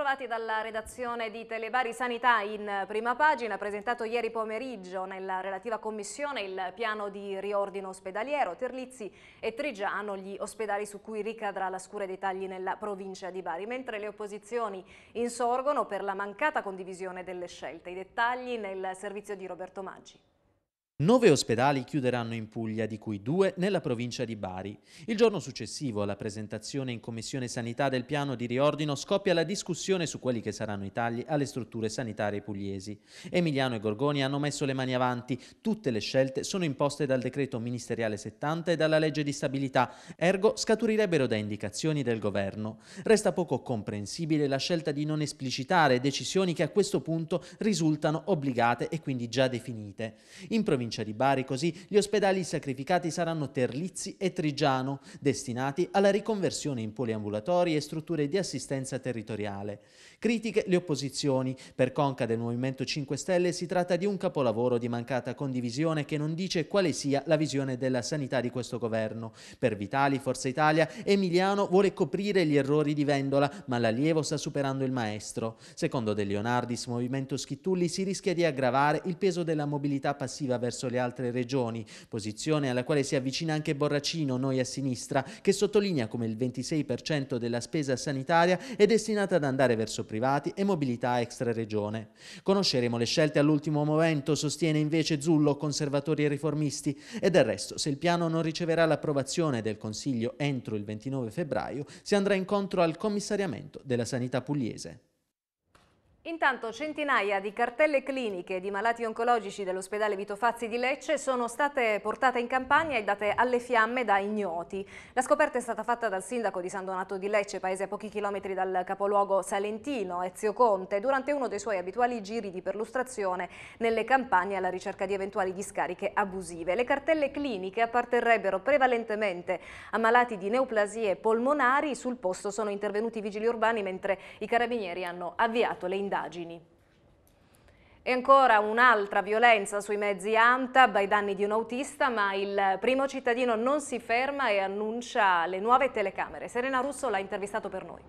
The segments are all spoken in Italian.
Bentrovati dalla redazione di Telebari Sanità in prima pagina, presentato ieri pomeriggio nella relativa commissione il piano di riordino ospedaliero. Terlizzi e Trigiano gli ospedali su cui ricadrà la scura dei tagli nella provincia di Bari, mentre le opposizioni insorgono per la mancata condivisione delle scelte. I dettagli nel servizio di Roberto Maggi. Nove ospedali chiuderanno in Puglia, di cui due nella provincia di Bari. Il giorno successivo alla presentazione in Commissione Sanità del piano di riordino scoppia la discussione su quelli che saranno i tagli alle strutture sanitarie pugliesi. Emiliano e Gorgoni hanno messo le mani avanti. Tutte le scelte sono imposte dal decreto ministeriale 70 e dalla legge di stabilità, ergo scaturirebbero da indicazioni del governo. Resta poco comprensibile la scelta di non esplicitare decisioni che a questo punto risultano obbligate e quindi già definite. In provincia provincia di Bari, così gli ospedali sacrificati saranno Terlizzi e Trigiano, destinati alla riconversione in poliambulatori e strutture di assistenza territoriale. Critiche le opposizioni. Per Conca del Movimento 5 Stelle si tratta di un capolavoro di mancata condivisione che non dice quale sia la visione della sanità di questo governo. Per Vitali, Forza Italia, Emiliano vuole coprire gli errori di Vendola, ma l'allievo sta superando il maestro. Secondo De Leonardis, Movimento Schittulli si rischia di aggravare il peso della mobilità passiva verso verso le altre regioni, posizione alla quale si avvicina anche Borracino, noi a sinistra, che sottolinea come il 26% della spesa sanitaria è destinata ad andare verso privati e mobilità extra regione. Conosceremo le scelte all'ultimo momento, sostiene invece Zullo, conservatori e riformisti, e del resto, se il piano non riceverà l'approvazione del Consiglio entro il 29 febbraio, si andrà incontro al commissariamento della sanità pugliese. Intanto centinaia di cartelle cliniche di malati oncologici dell'ospedale Vito Fazzi di Lecce sono state portate in campagna e date alle fiamme da ignoti. La scoperta è stata fatta dal sindaco di San Donato di Lecce, paese a pochi chilometri dal capoluogo salentino, Ezio Conte, durante uno dei suoi abituali giri di perlustrazione nelle campagne alla ricerca di eventuali discariche abusive. Le cartelle cliniche apparterrebbero prevalentemente a malati di neoplasie polmonari. Sul posto sono intervenuti i vigili urbani mentre i carabinieri hanno avviato le indagini indagini. E ancora un'altra violenza sui mezzi AMTAB ai danni di un autista, ma il primo cittadino non si ferma e annuncia le nuove telecamere. Serena Russo l'ha intervistato per noi.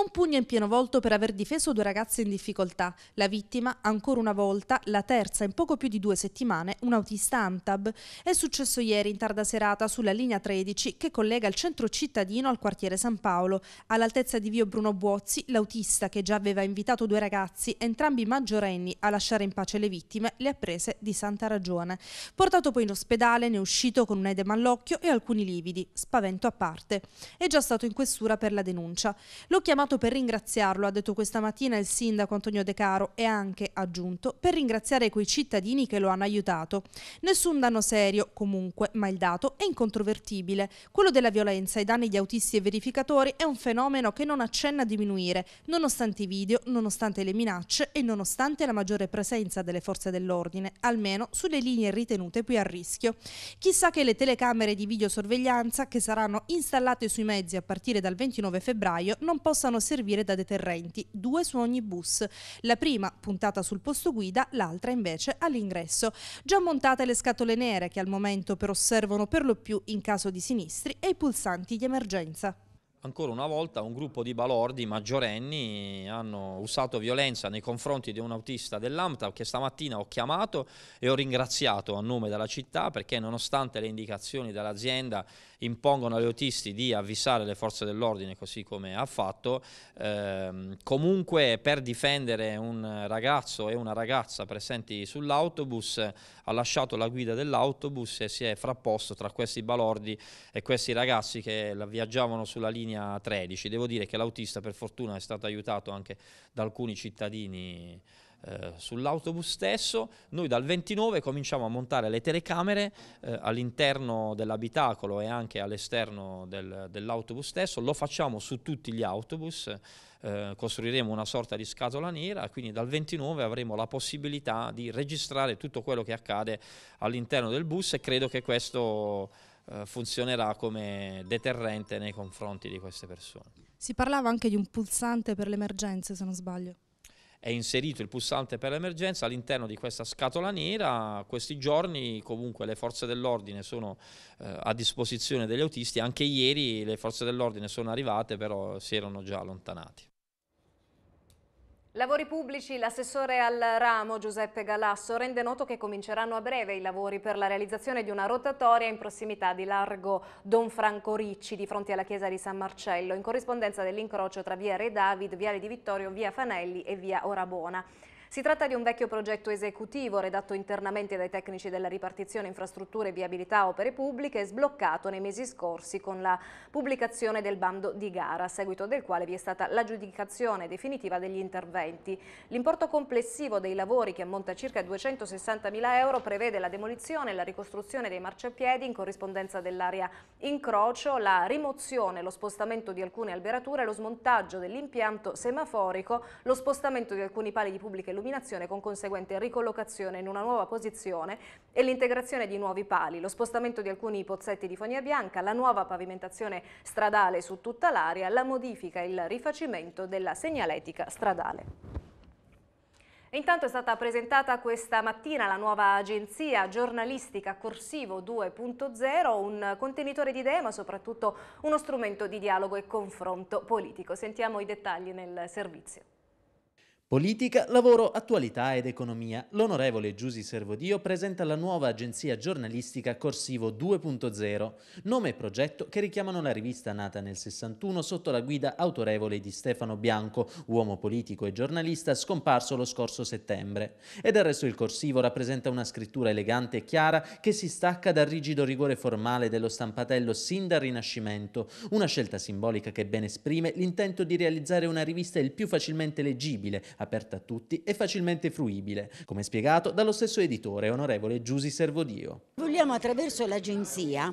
Un pugno in pieno volto per aver difeso due ragazze in difficoltà. La vittima, ancora una volta, la terza in poco più di due settimane, un autista Antab. È successo ieri in tarda serata sulla linea 13 che collega il centro cittadino al quartiere San Paolo. All'altezza di Vio Bruno Buozzi, l'autista che già aveva invitato due ragazzi, entrambi maggiorenni, a lasciare in pace le vittime, le ha prese di santa ragione. Portato poi in ospedale, ne è uscito con un edema all'occhio e alcuni lividi, spavento a parte. È già stato in questura per la denuncia. L'ho chiamato chiamato per ringraziarlo, ha detto questa mattina il sindaco Antonio De Caro e anche aggiunto per ringraziare quei cittadini che lo hanno aiutato. Nessun danno serio comunque, ma il dato è incontrovertibile. Quello della violenza ai danni di autisti e verificatori è un fenomeno che non accenna a diminuire, nonostante i video, nonostante le minacce e nonostante la maggiore presenza delle forze dell'ordine, almeno sulle linee ritenute più a rischio. Chissà che le telecamere di videosorveglianza che saranno installate sui mezzi a partire dal 29 febbraio non possano possano servire da deterrenti, due su ogni bus, la prima puntata sul posto guida, l'altra invece all'ingresso. Già montate le scatole nere che al momento però servono per lo più in caso di sinistri e i pulsanti di emergenza. Ancora una volta un gruppo di balordi maggiorenni hanno usato violenza nei confronti di un autista dell'AMTA che stamattina ho chiamato e ho ringraziato a nome della città perché nonostante le indicazioni dell'azienda impongono agli autisti di avvisare le forze dell'ordine così come ha fatto, ehm, comunque per difendere un ragazzo e una ragazza presenti sull'autobus ha lasciato la guida dell'autobus e si è frapposto tra questi balordi e questi ragazzi che viaggiavano sulla linea linea 13. Devo dire che l'autista per fortuna è stato aiutato anche da alcuni cittadini eh, sull'autobus stesso. Noi dal 29 cominciamo a montare le telecamere eh, all'interno dell'abitacolo e anche all'esterno del, dell'autobus stesso, lo facciamo su tutti gli autobus, eh, costruiremo una sorta di scatola nera, quindi dal 29 avremo la possibilità di registrare tutto quello che accade all'interno del bus e credo che questo eh, funzionerà come deterrente nei confronti di queste persone. Si parlava anche di un pulsante per le emergenze, se non sbaglio. È inserito il pulsante per l'emergenza all'interno di questa scatola nera. Questi giorni comunque le forze dell'ordine sono eh, a disposizione degli autisti. Anche ieri le forze dell'ordine sono arrivate, però si erano già allontanati. Lavori pubblici, l'assessore al ramo Giuseppe Galasso rende noto che cominceranno a breve i lavori per la realizzazione di una rotatoria in prossimità di largo Don Franco Ricci di fronte alla chiesa di San Marcello in corrispondenza dell'incrocio tra via Re David, viale di Vittorio, via Fanelli e via Orabona. Si tratta di un vecchio progetto esecutivo redatto internamente dai tecnici della ripartizione infrastrutture, viabilità, opere pubbliche e sbloccato nei mesi scorsi con la pubblicazione del bando di gara, a seguito del quale vi è stata l'aggiudicazione definitiva degli interventi. L'importo complessivo dei lavori, che ammonta a circa 260.000 euro, prevede la demolizione e la ricostruzione dei marciapiedi in corrispondenza dell'area incrocio, la rimozione, lo spostamento di alcune alberature, lo smontaggio dell'impianto semaforico, lo spostamento di alcuni pali di pubbliche illuminazione con conseguente ricollocazione in una nuova posizione e l'integrazione di nuovi pali, lo spostamento di alcuni pozzetti di fogna bianca, la nuova pavimentazione stradale su tutta l'area, la modifica e il rifacimento della segnaletica stradale. Intanto è stata presentata questa mattina la nuova agenzia giornalistica Corsivo 2.0, un contenitore di idee ma soprattutto uno strumento di dialogo e confronto politico. Sentiamo i dettagli nel servizio. Politica, lavoro, attualità ed economia. L'onorevole Giusi Servodio presenta la nuova agenzia giornalistica Corsivo 2.0, nome e progetto che richiamano la rivista nata nel 61 sotto la guida autorevole di Stefano Bianco, uomo politico e giornalista scomparso lo scorso settembre. E del resto il Corsivo rappresenta una scrittura elegante e chiara che si stacca dal rigido rigore formale dello stampatello sin dal Rinascimento, una scelta simbolica che ben esprime l'intento di realizzare una rivista il più facilmente leggibile aperta a tutti e facilmente fruibile, come spiegato dallo stesso editore, onorevole Giusi Servodio. Vogliamo attraverso l'agenzia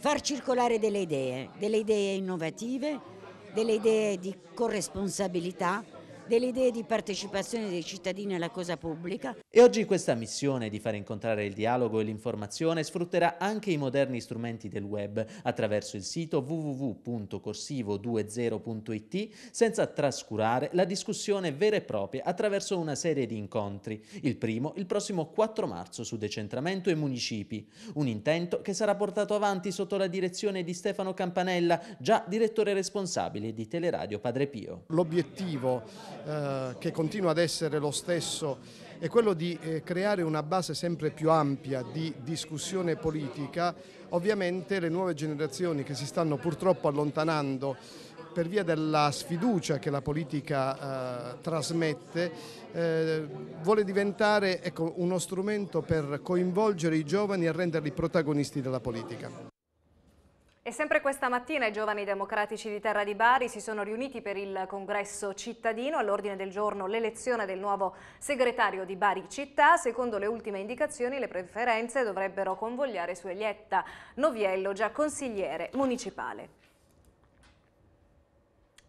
far circolare delle idee, delle idee innovative, delle idee di corresponsabilità, delle idee di partecipazione dei cittadini alla cosa pubblica. E oggi questa missione di far incontrare il dialogo e l'informazione sfrutterà anche i moderni strumenti del web attraverso il sito www.corsivo20.it senza trascurare la discussione vera e propria attraverso una serie di incontri, il primo il prossimo 4 marzo su decentramento e municipi, un intento che sarà portato avanti sotto la direzione di Stefano Campanella, già direttore responsabile di Teleradio Padre Pio. L'obiettivo eh, che continua ad essere lo stesso, è quello di eh, creare una base sempre più ampia di discussione politica. Ovviamente le nuove generazioni che si stanno purtroppo allontanando per via della sfiducia che la politica eh, trasmette, eh, vuole diventare ecco, uno strumento per coinvolgere i giovani e renderli protagonisti della politica. E sempre questa mattina i giovani democratici di Terra di Bari si sono riuniti per il congresso cittadino all'ordine del giorno l'elezione del nuovo segretario di Bari città. Secondo le ultime indicazioni le preferenze dovrebbero convogliare su Elietta Noviello, già consigliere municipale.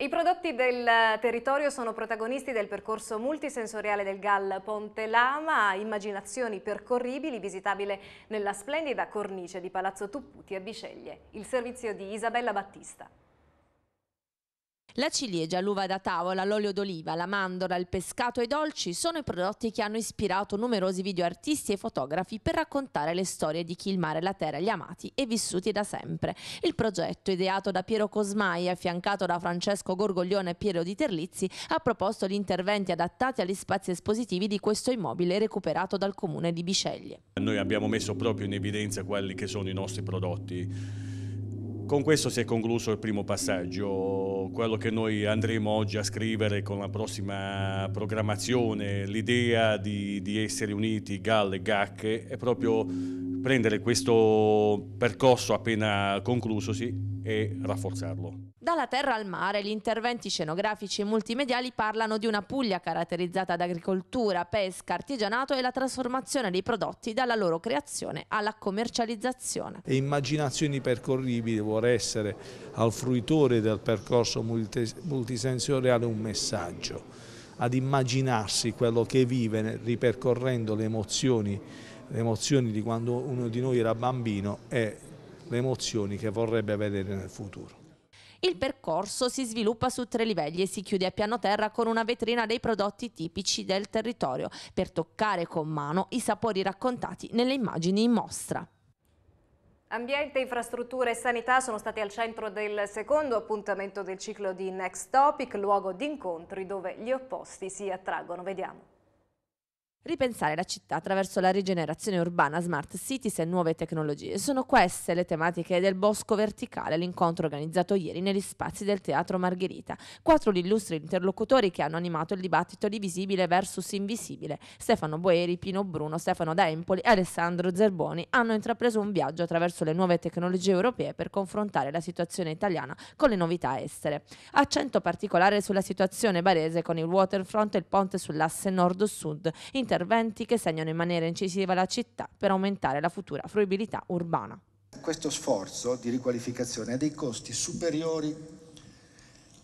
I prodotti del territorio sono protagonisti del percorso multisensoriale del GAL Ponte Lama, immaginazioni percorribili, visitabile nella splendida cornice di Palazzo Tupputi a Bisceglie. Il servizio di Isabella Battista. La ciliegia, l'uva da tavola, l'olio d'oliva, la mandorla, il pescato e i dolci sono i prodotti che hanno ispirato numerosi videoartisti e fotografi per raccontare le storie di chi il mare e la terra li amati e vissuti da sempre. Il progetto, ideato da Piero Cosmai e affiancato da Francesco Gorgoglione e Piero di Terlizzi, ha proposto gli interventi adattati agli spazi espositivi di questo immobile recuperato dal comune di Bisceglie. Noi abbiamo messo proprio in evidenza quelli che sono i nostri prodotti con questo si è concluso il primo passaggio, quello che noi andremo oggi a scrivere con la prossima programmazione, l'idea di, di, essere uniti GAL e GAC è proprio prendere questo percorso appena conclusosi e rafforzarlo. Dalla terra al mare, gli interventi scenografici e multimediali parlano di una Puglia caratterizzata da agricoltura, pesca, artigianato e la trasformazione dei prodotti dalla loro creazione alla commercializzazione. E immaginazioni percorribili vuole essere al fruitore del percorso multisensoriale un messaggio, ad immaginarsi quello che vive ripercorrendo le emozioni le emozioni di quando uno di noi era bambino e le emozioni che vorrebbe vedere nel futuro. Il percorso si sviluppa su tre livelli e si chiude a piano terra con una vetrina dei prodotti tipici del territorio per toccare con mano i sapori raccontati nelle immagini in mostra. Ambiente, infrastrutture e sanità sono stati al centro del secondo appuntamento del ciclo di Next Topic, luogo di incontri dove gli opposti si attraggono. Vediamo. Ripensare la città attraverso la rigenerazione urbana, smart cities e nuove tecnologie. Sono queste le tematiche del Bosco Verticale, l'incontro organizzato ieri negli spazi del Teatro Margherita. Quattro gli illustri interlocutori che hanno animato il dibattito di visibile versus invisibile. Stefano Boeri, Pino Bruno, Stefano D'Empoli e Alessandro Zerboni hanno intrapreso un viaggio attraverso le nuove tecnologie europee per confrontare la situazione italiana con le novità estere. Accento particolare sulla situazione barese con il waterfront e il ponte sull'asse nord-sud, in interventi che segnano in maniera incisiva la città per aumentare la futura fruibilità urbana. Questo sforzo di riqualificazione ha dei costi superiori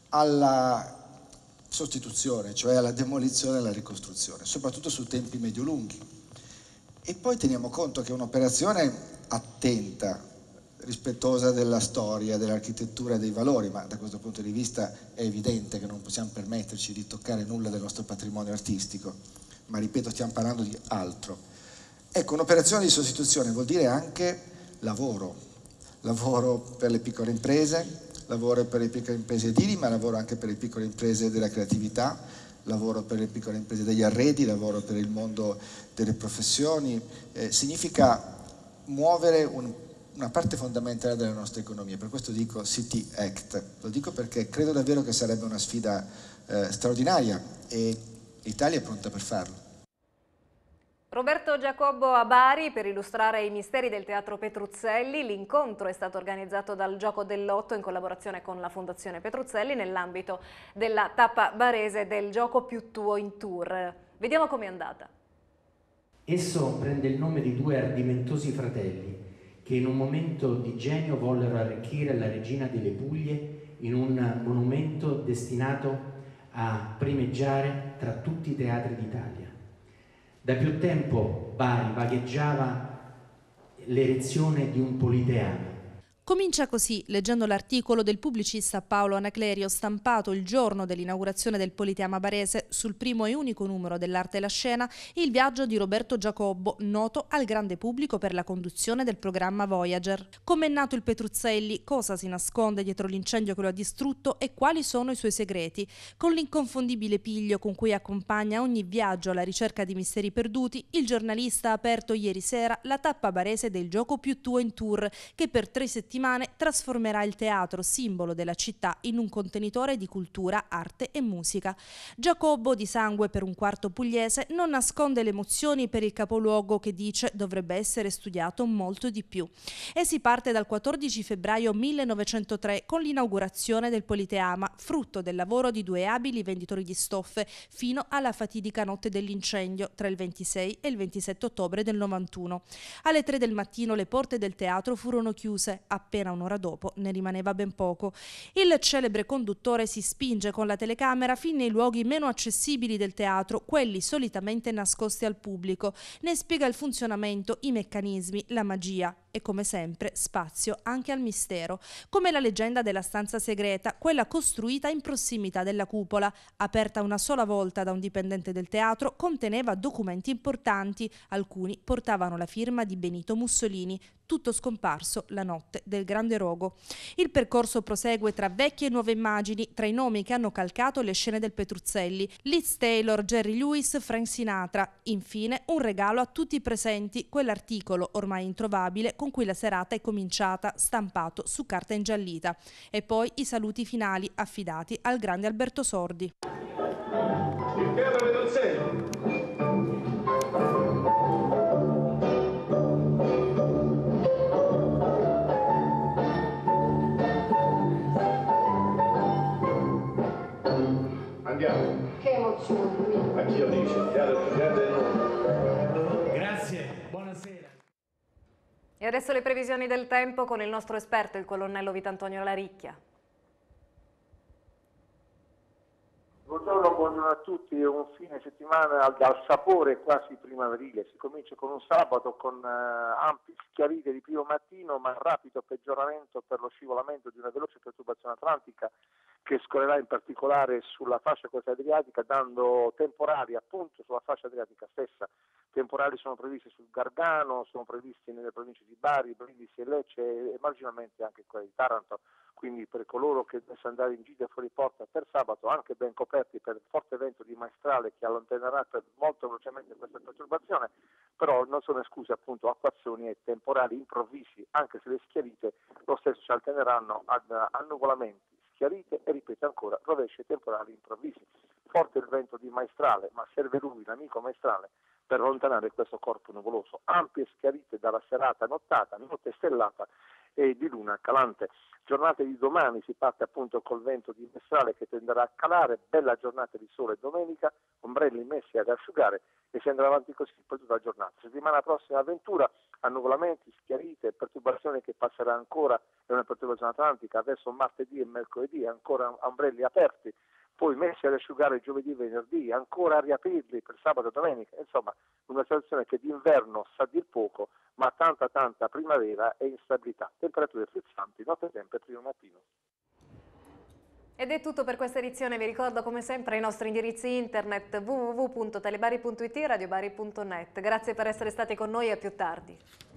alla sostituzione, cioè alla demolizione e alla ricostruzione, soprattutto su tempi medio-lunghi. E poi teniamo conto che un'operazione attenta, rispettosa della storia, dell'architettura e dei valori, ma da questo punto di vista è evidente che non possiamo permetterci di toccare nulla del nostro patrimonio artistico ma ripeto stiamo parlando di altro. Ecco, un'operazione di sostituzione vuol dire anche lavoro, lavoro per le piccole imprese, lavoro per le piccole imprese edili, ma lavoro anche per le piccole imprese della creatività, lavoro per le piccole imprese degli arredi, lavoro per il mondo delle professioni, eh, significa muovere un, una parte fondamentale della nostra economia, per questo dico City Act, lo dico perché credo davvero che sarebbe una sfida eh, straordinaria e L'Italia è pronta per farlo. Roberto Giacobbo a Bari per illustrare i misteri del Teatro Petruzzelli. L'incontro è stato organizzato dal Gioco dell'Otto in collaborazione con la Fondazione Petruzzelli nell'ambito della tappa barese del Gioco più tuo in tour. Vediamo com'è andata. Esso prende il nome di due ardimentosi fratelli che in un momento di genio vollero arricchire la regina delle Puglie in un monumento destinato a a primeggiare tra tutti i teatri d'Italia. Da più tempo Bari vagheggiava l'erezione di un politeano Comincia così, leggendo l'articolo del pubblicista Paolo Anaclerio stampato il giorno dell'inaugurazione del Politeama Barese sul primo e unico numero dell'Arte e la Scena, il viaggio di Roberto Giacobbo, noto al grande pubblico per la conduzione del programma Voyager. Com'è nato il Petruzzelli, cosa si nasconde dietro l'incendio che lo ha distrutto e quali sono i suoi segreti? Con l'inconfondibile piglio con cui accompagna ogni viaggio alla ricerca di misteri perduti, il giornalista ha aperto ieri sera la tappa barese del gioco più tuo in tour, che per tre settimane settimane trasformerà il teatro, simbolo della città, in un contenitore di cultura, arte e musica. Giacobbo, di sangue per un quarto pugliese, non nasconde le emozioni per il capoluogo che dice dovrebbe essere studiato molto di più. E si parte dal 14 febbraio 1903 con l'inaugurazione del Politeama, frutto del lavoro di due abili venditori di stoffe, fino alla fatidica notte dell'incendio tra il 26 e il 27 ottobre del 91. Alle 3 del mattino le porte del teatro furono chiuse, a appena un'ora dopo ne rimaneva ben poco. Il celebre conduttore si spinge con la telecamera fin nei luoghi meno accessibili del teatro, quelli solitamente nascosti al pubblico. Ne spiega il funzionamento, i meccanismi, la magia e come sempre spazio anche al mistero, come la leggenda della stanza segreta, quella costruita in prossimità della cupola, aperta una sola volta da un dipendente del teatro, conteneva documenti importanti, alcuni portavano la firma di Benito Mussolini, tutto scomparso la notte del Grande Rogo. Il percorso prosegue tra vecchie e nuove immagini, tra i nomi che hanno calcato le scene del Petruzzelli, Liz Taylor, Jerry Lewis, Frank Sinatra. Infine, un regalo a tutti i presenti, quell'articolo ormai introvabile con cui la serata è cominciata, stampato su carta ingiallita, e poi i saluti finali affidati al grande Alberto Sordi. Andiamo. Che emozione. Anch'io dice, il piano E adesso le previsioni del tempo con il nostro esperto, il colonnello Vitantonio Laricchia. buongiorno, buongiorno, a tutti, un fine settimana dal sapore quasi primaverile, si comincia con un sabato con eh, ampie schiarite di primo mattino ma rapido peggioramento per lo scivolamento di una veloce perturbazione atlantica che scorrerà in particolare sulla fascia costa adriatica dando temporali appunto sulla fascia adriatica stessa. Temporali sono previsti sul Gargano, sono previsti nelle province di Bari, Brindisi e Lecce e marginalmente anche quella di Taranto quindi per coloro che dovessero andare in gita fuori porta per sabato, anche ben coperti per il forte vento di maestrale che allontanerà molto velocemente questa perturbazione, però non sono escluse appunto acquazioni e temporali improvvisi, anche se le schiarite lo stesso ci alterneranno ad annuvolamenti, schiarite e ripeto ancora rovesci temporali improvvisi. Forte il vento di maestrale, ma serve lui, l'amico maestrale, per allontanare questo corpo nuvoloso. Ampie schiarite dalla serata nottata, notte stellata e di luna calante. Giornate di domani si parte appunto col vento di Messale che tenderà a calare, bella giornata di sole domenica, ombrelli messi ad asciugare e si andrà avanti così per tutta la giornata. Settimana prossima avventura, annuvolamenti, schiarite, perturbazione che passerà ancora, è una perturbazione atlantica, adesso martedì e mercoledì ancora ombrelli aperti, poi messi ad asciugare giovedì e venerdì, ancora a riaprirli per sabato e domenica, insomma una situazione che d'inverno sa dir poco, ma tanta tanta primavera e instabilità, temperature frizzanti, notte sempre primo mattino. Ed è tutto per questa edizione, vi ricordo come sempre i nostri indirizzi internet www.telebari.it e radiobari.net. Grazie per essere stati con noi e a più tardi.